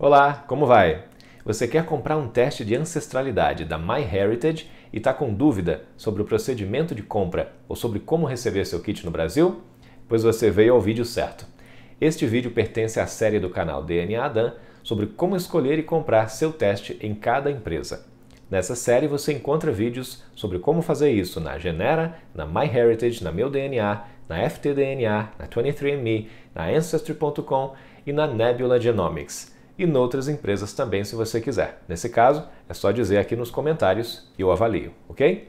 Olá, como vai? Você quer comprar um teste de ancestralidade da MyHeritage e está com dúvida sobre o procedimento de compra ou sobre como receber seu kit no Brasil? Pois você veio ao vídeo certo. Este vídeo pertence à série do canal DNA Adam sobre como escolher e comprar seu teste em cada empresa. Nessa série você encontra vídeos sobre como fazer isso na Genera, na MyHeritage, na Meu DNA, na FTDNA, na 23andMe, na Ancestry.com e na Nebula Genomics e noutras empresas também, se você quiser. Nesse caso, é só dizer aqui nos comentários e eu avalio, ok?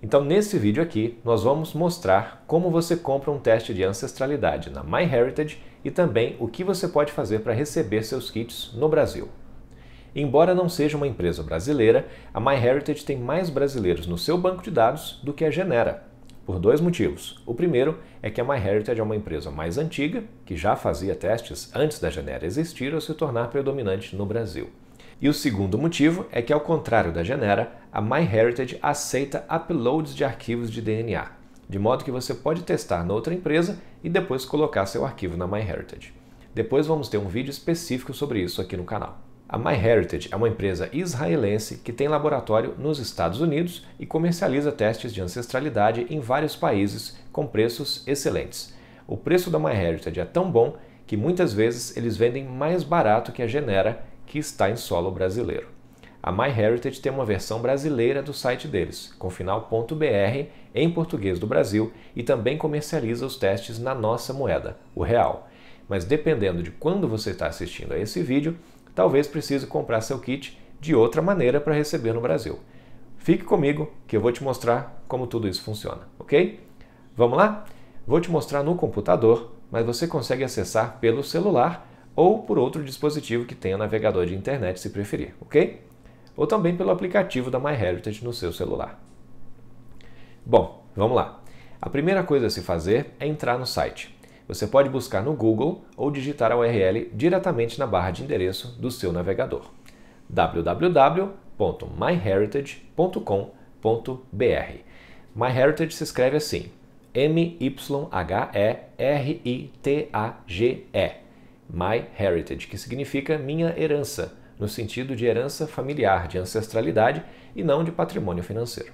Então, nesse vídeo aqui, nós vamos mostrar como você compra um teste de ancestralidade na MyHeritage e também o que você pode fazer para receber seus kits no Brasil. Embora não seja uma empresa brasileira, a MyHeritage tem mais brasileiros no seu banco de dados do que a Genera, por dois motivos. O primeiro é que a MyHeritage é uma empresa mais antiga, que já fazia testes antes da Genera existir ou se tornar predominante no Brasil. E o segundo motivo é que, ao contrário da Genera, a MyHeritage aceita uploads de arquivos de DNA, de modo que você pode testar noutra empresa e depois colocar seu arquivo na MyHeritage. Depois vamos ter um vídeo específico sobre isso aqui no canal. A MyHeritage é uma empresa israelense que tem laboratório nos Estados Unidos e comercializa testes de ancestralidade em vários países com preços excelentes. O preço da MyHeritage é tão bom que muitas vezes eles vendem mais barato que a Genera, que está em solo brasileiro. A MyHeritage tem uma versão brasileira do site deles, com final.br em português do Brasil e também comercializa os testes na nossa moeda, o real. Mas dependendo de quando você está assistindo a esse vídeo, talvez precise comprar seu kit de outra maneira para receber no Brasil. Fique comigo que eu vou te mostrar como tudo isso funciona, ok? Vamos lá? Vou te mostrar no computador, mas você consegue acessar pelo celular ou por outro dispositivo que tenha navegador de internet se preferir, ok? Ou também pelo aplicativo da MyHeritage no seu celular. Bom, vamos lá. A primeira coisa a se fazer é entrar no site você pode buscar no Google ou digitar a URL diretamente na barra de endereço do seu navegador www.myheritage.com.br. MyHeritage se escreve assim: M Y H E R I T A G E. MyHeritage, que significa minha herança, no sentido de herança familiar, de ancestralidade e não de patrimônio financeiro.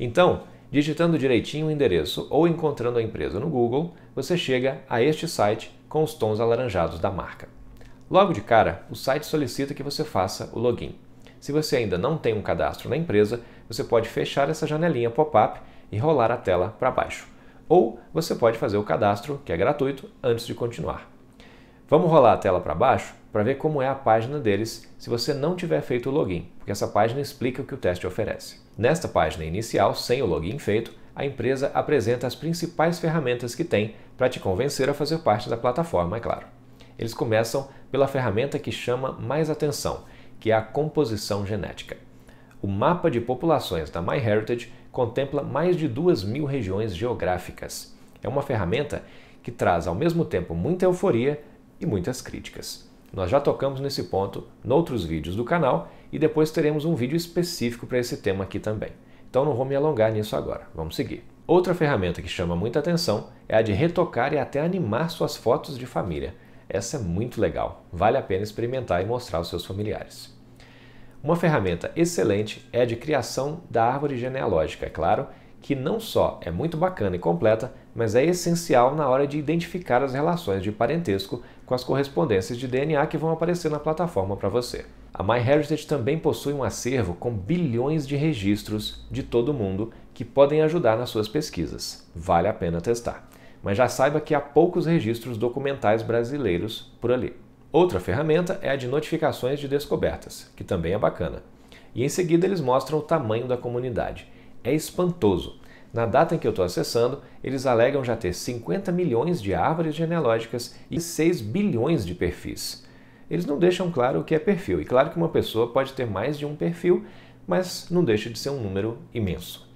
Então, digitando direitinho o endereço ou encontrando a empresa no Google, você chega a este site com os tons alaranjados da marca. Logo de cara, o site solicita que você faça o login. Se você ainda não tem um cadastro na empresa, você pode fechar essa janelinha pop-up e rolar a tela para baixo. Ou você pode fazer o cadastro, que é gratuito, antes de continuar. Vamos rolar a tela para baixo para ver como é a página deles se você não tiver feito o login, porque essa página explica o que o teste oferece. Nesta página inicial, sem o login feito, a empresa apresenta as principais ferramentas que tem para te convencer a fazer parte da plataforma, é claro. Eles começam pela ferramenta que chama mais atenção, que é a composição genética. O mapa de populações da MyHeritage contempla mais de duas mil regiões geográficas. É uma ferramenta que traz ao mesmo tempo muita euforia e muitas críticas. Nós já tocamos nesse ponto noutros vídeos do canal e depois teremos um vídeo específico para esse tema aqui também. Então não vou me alongar nisso agora, vamos seguir. Outra ferramenta que chama muita atenção é a de retocar e até animar suas fotos de família. Essa é muito legal, vale a pena experimentar e mostrar aos seus familiares. Uma ferramenta excelente é a de criação da árvore genealógica, é claro, que não só é muito bacana e completa, mas é essencial na hora de identificar as relações de parentesco com as correspondências de DNA que vão aparecer na plataforma para você. A MyHeritage também possui um acervo com bilhões de registros de todo o mundo que podem ajudar nas suas pesquisas. Vale a pena testar. Mas já saiba que há poucos registros documentais brasileiros por ali. Outra ferramenta é a de notificações de descobertas, que também é bacana. E em seguida eles mostram o tamanho da comunidade. É espantoso. Na data em que eu estou acessando, eles alegam já ter 50 milhões de árvores genealógicas e 6 bilhões de perfis. Eles não deixam claro o que é perfil, e claro que uma pessoa pode ter mais de um perfil, mas não deixa de ser um número imenso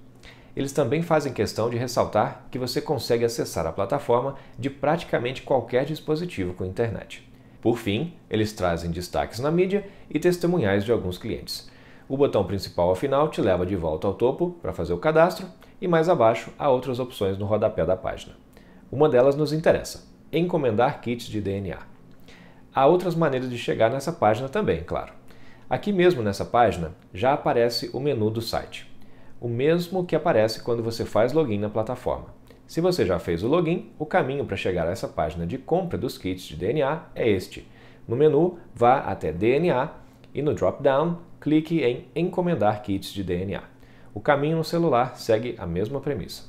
eles também fazem questão de ressaltar que você consegue acessar a plataforma de praticamente qualquer dispositivo com internet. Por fim, eles trazem destaques na mídia e testemunhais de alguns clientes. O botão principal afinal te leva de volta ao topo para fazer o cadastro e mais abaixo há outras opções no rodapé da página. Uma delas nos interessa: encomendar kits de DNA. Há outras maneiras de chegar nessa página também, claro. Aqui mesmo nessa página já aparece o menu do site o mesmo que aparece quando você faz login na plataforma. Se você já fez o login, o caminho para chegar a essa página de compra dos kits de DNA é este. No menu, vá até DNA e no drop-down, clique em Encomendar kits de DNA. O caminho no celular segue a mesma premissa.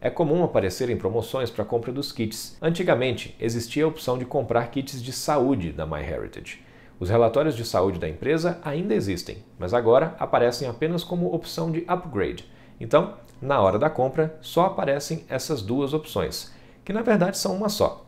É comum aparecerem promoções para compra dos kits. Antigamente, existia a opção de comprar kits de saúde da MyHeritage. Os relatórios de saúde da empresa ainda existem, mas agora aparecem apenas como opção de upgrade. Então, na hora da compra, só aparecem essas duas opções, que na verdade são uma só.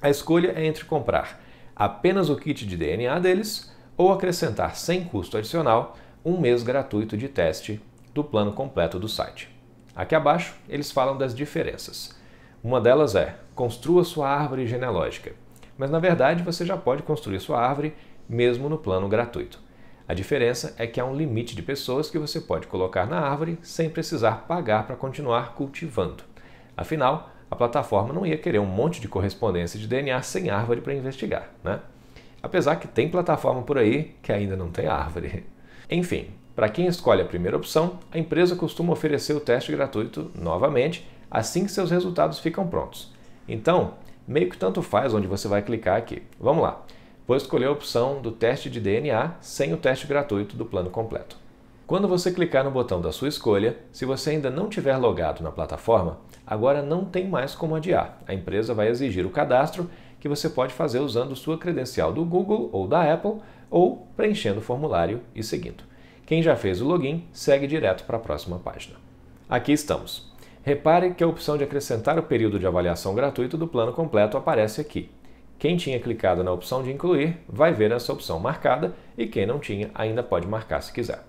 A escolha é entre comprar apenas o kit de DNA deles ou acrescentar, sem custo adicional, um mês gratuito de teste do plano completo do site. Aqui abaixo, eles falam das diferenças. Uma delas é: construa sua árvore genealógica mas na verdade você já pode construir sua árvore mesmo no plano gratuito. A diferença é que há um limite de pessoas que você pode colocar na árvore sem precisar pagar para continuar cultivando. Afinal, a plataforma não ia querer um monte de correspondência de DNA sem árvore para investigar, né? Apesar que tem plataforma por aí que ainda não tem árvore. Enfim, para quem escolhe a primeira opção, a empresa costuma oferecer o teste gratuito novamente assim que seus resultados ficam prontos. Então, meio que tanto faz onde você vai clicar aqui. Vamos lá. Vou escolher a opção do teste de DNA sem o teste gratuito do plano completo. Quando você clicar no botão da sua escolha, se você ainda não tiver logado na plataforma, agora não tem mais como adiar. A empresa vai exigir o cadastro, que você pode fazer usando sua credencial do Google ou da Apple, ou preenchendo o formulário e seguindo. Quem já fez o login, segue direto para a próxima página. Aqui estamos. Repare que a opção de acrescentar o período de avaliação gratuito do plano completo aparece aqui. Quem tinha clicado na opção de incluir vai ver essa opção marcada e quem não tinha ainda pode marcar se quiser.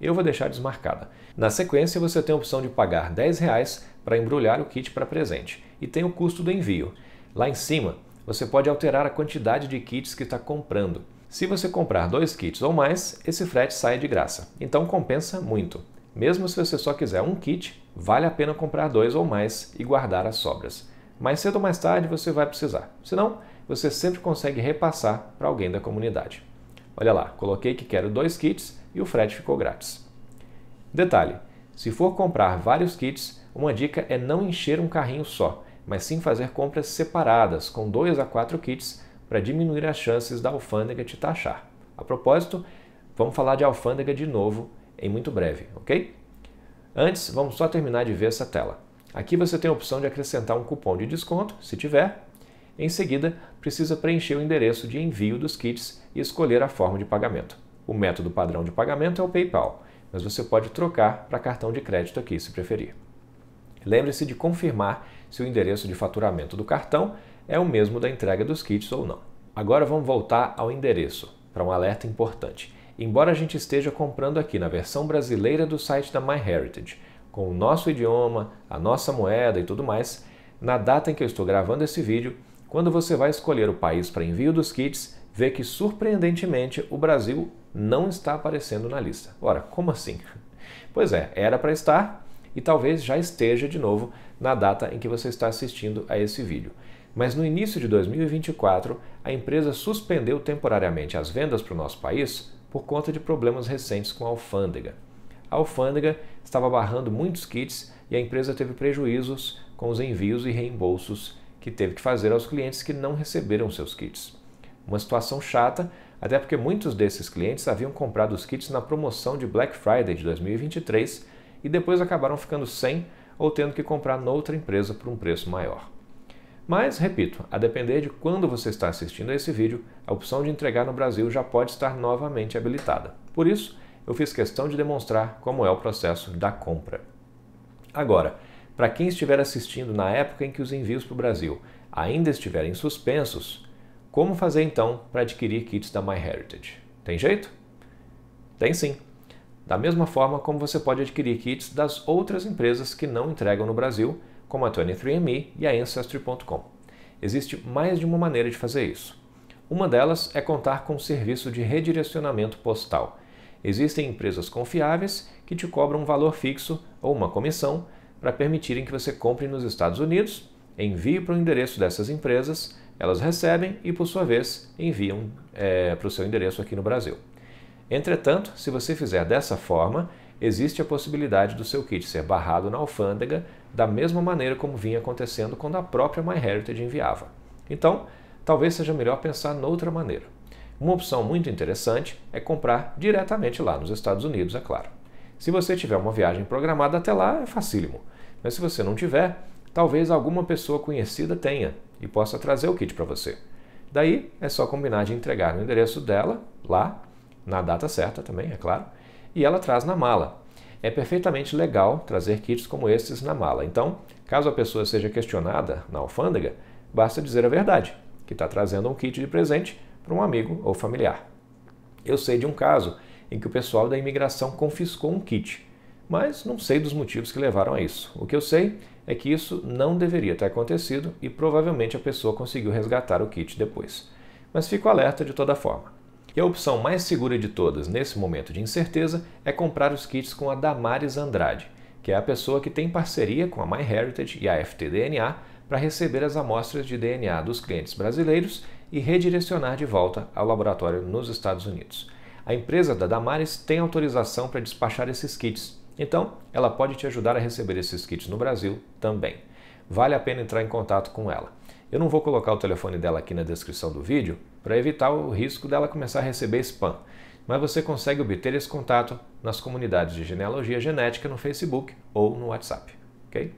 Eu vou deixar desmarcada. Na sequência, você tem a opção de pagar R$10 para embrulhar o kit para presente e tem o custo do envio. Lá em cima, você pode alterar a quantidade de kits que está comprando. Se você comprar dois kits ou mais, esse frete sai de graça, então compensa muito. Mesmo se você só quiser um kit, vale a pena comprar dois ou mais e guardar as sobras. Mais cedo ou mais tarde você vai precisar. Senão, você sempre consegue repassar para alguém da comunidade. Olha lá, coloquei que quero dois kits e o frete ficou grátis. Detalhe: se for comprar vários kits, uma dica é não encher um carrinho só, mas sim fazer compras separadas, com dois a quatro kits, para diminuir as chances da alfândega te taxar. A propósito, vamos falar de alfândega de novo em muito breve, ok? Antes, vamos só terminar de ver essa tela. Aqui você tem a opção de acrescentar um cupom de desconto, se tiver. Em seguida, precisa preencher o endereço de envio dos kits e escolher a forma de pagamento. O método padrão de pagamento é o PayPal, mas você pode trocar para cartão de crédito aqui se preferir. Lembre-se de confirmar se o endereço de faturamento do cartão é o mesmo da entrega dos kits ou não. Agora vamos voltar ao endereço, para um alerta importante embora a gente esteja comprando aqui na versão brasileira do site da MyHeritage, com o nosso idioma, a nossa moeda e tudo mais, na data em que eu estou gravando esse vídeo, quando você vai escolher o país para envio dos kits, vê que surpreendentemente o Brasil não está aparecendo na lista. Ora, como assim? Pois é, era para estar e talvez já esteja de novo na data em que você está assistindo a esse vídeo. Mas no início de 2024, a empresa suspendeu temporariamente as vendas para o nosso país por conta de problemas recentes com a alfândega. A alfândega estava barrando muitos kits e a empresa teve prejuízos com os envios e reembolsos que teve que fazer aos clientes que não receberam seus kits. Uma situação chata, até porque muitos desses clientes haviam comprado os kits na promoção de Black Friday de 2023 e depois acabaram ficando sem ou tendo que comprar noutra empresa por um preço maior. Mas, repito, a depender de quando você está assistindo a esse vídeo, a opção de entregar no Brasil já pode estar novamente habilitada. Por isso, eu fiz questão de demonstrar como é o processo da compra. Agora, para quem estiver assistindo na época em que os envios para o Brasil ainda estiverem suspensos, como fazer então para adquirir kits da MyHeritage? Tem jeito? Tem sim. Da mesma forma como você pode adquirir kits das outras empresas que não entregam no Brasil como a 23andMe e a Ancestry.com. Existe mais de uma maneira de fazer isso. Uma delas é contar com um serviço de redirecionamento postal. Existem empresas confiáveis que te cobram um valor fixo ou uma comissão para permitirem que você compre nos Estados Unidos, envie para o endereço dessas empresas, elas recebem e, por sua vez, enviam é, eh, para o seu endereço aqui no Brasil. Entretanto, se você fizer dessa forma, existe a possibilidade do seu kit ser barrado na alfândega da mesma maneira como vinha acontecendo quando a própria MyHeritage enviava. Então, talvez seja melhor pensar noutra maneira. Uma opção muito interessante é comprar diretamente lá nos Estados Unidos, é claro. Se você tiver uma viagem programada até lá, é facílimo. Mas se você não tiver, talvez alguma pessoa conhecida tenha e possa trazer o kit para você. Daí é só combinar de entregar no endereço dela, lá, na data certa também, é claro, e ela traz na mala. É perfeitamente legal trazer kits como esses na mala. Então, caso a pessoa seja questionada na alfândega, basta dizer a verdade, que está trazendo um kit de presente para um amigo ou familiar. Eu sei de um caso em que o pessoal da imigração confiscou um kit, mas não sei dos motivos que levaram a isso. O que eu sei é que isso não deveria ter acontecido e provavelmente a pessoa conseguiu resgatar o kit depois. Mas fico alerta de toda forma. E a opção mais segura de todas nesse momento de incerteza é comprar os kits com a Damares Andrade, que é a pessoa que tem parceria com a MyHeritage e a FTDNA para receber as amostras de DNA dos clientes brasileiros e redirecionar de volta ao laboratório nos Estados Unidos. A empresa da Damares tem autorização para despachar esses kits, então ela pode te ajudar a receber esses kits no Brasil também. Vale a pena entrar em contato com ela. Eu não vou colocar o telefone dela aqui na descrição do vídeo, para evitar o risco dela começar a receber spam. Mas você consegue obter esse contato nas comunidades de genealogia genética no Facebook ou no WhatsApp, ok?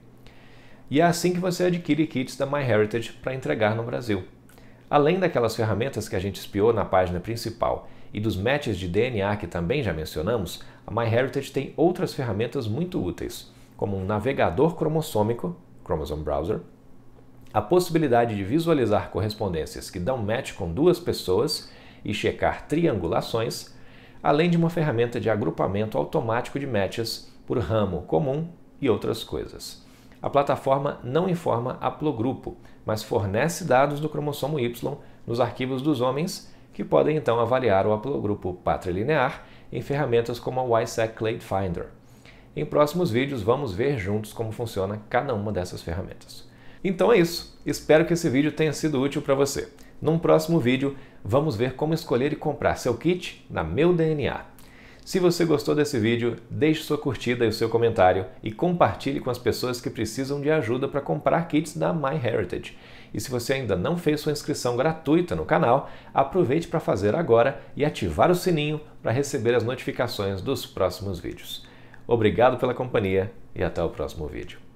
E é assim que você adquire kits da MyHeritage para entregar no Brasil. Além daquelas ferramentas que a gente espiou na página principal e dos matches de DNA que também já mencionamos, a MyHeritage tem outras ferramentas muito úteis, como um navegador cromossômico, Chromosome Browser, a possibilidade de visualizar correspondências que dão match com duas pessoas e checar triangulações, além de uma ferramenta de agrupamento automático de matches por ramo comum e outras coisas. A plataforma não informa haplogrupo, mas fornece dados do cromossomo Y nos arquivos dos homens, que podem então avaliar o haplogrupo patrilinear em ferramentas como a YSEC Clade Finder. Em próximos vídeos, vamos ver juntos como funciona cada uma dessas ferramentas. Então é isso. Espero que esse vídeo tenha sido útil para você. Num próximo vídeo, vamos ver como escolher e comprar seu kit na Meu DNA. Se você gostou desse vídeo, deixe sua curtida e o seu comentário e compartilhe com as pessoas que precisam de ajuda para comprar kits da MyHeritage. E se você ainda não fez sua inscrição gratuita no canal, aproveite para fazer agora e ativar o sininho para receber as notificações dos próximos vídeos. Obrigado pela companhia e até o próximo vídeo.